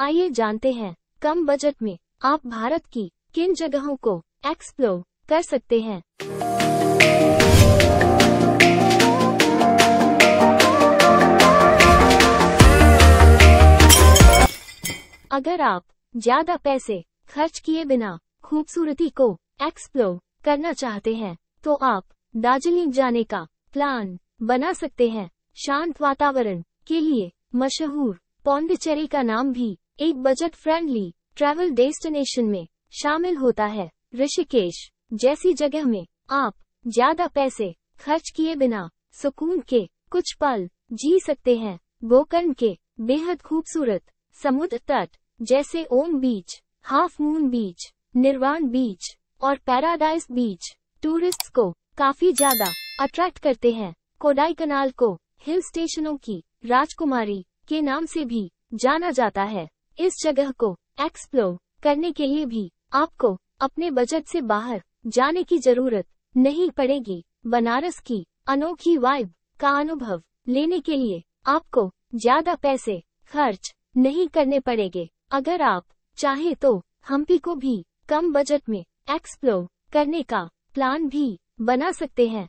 आइए जानते हैं कम बजट में आप भारत की किन जगहों को एक्सप्लोर कर सकते हैं अगर आप ज्यादा पैसे खर्च किए बिना खूबसूरती को एक्सप्लोर करना चाहते हैं तो आप दार्जिलिंग जाने का प्लान बना सकते हैं शांत वातावरण के लिए मशहूर पौंडिचेरी का नाम भी एक बजट फ्रेंडली ट्रैवल डेस्टिनेशन में शामिल होता है ऋषिकेश जैसी जगह में आप ज्यादा पैसे खर्च किए बिना सुकून के कुछ पल जी सकते हैं गोकर्ण के बेहद खूबसूरत समुद्र तट जैसे ओम बीच हाफ मून बीच निर्वाण बीच और पैराडाइज बीच टूरिस्ट को काफी ज्यादा अट्रैक्ट करते हैं कोडाई कनाल को हिल स्टेशनों की राजकुमारी के नाम से भी जाना जाता है इस जगह को एक्सप्लोर करने के लिए भी आपको अपने बजट से बाहर जाने की जरूरत नहीं पड़ेगी बनारस की अनोखी वाइब का अनुभव लेने के लिए आपको ज्यादा पैसे खर्च नहीं करने पड़ेंगे अगर आप चाहे तो हम्पी को भी कम बजट में एक्सप्लोर करने का प्लान भी बना सकते हैं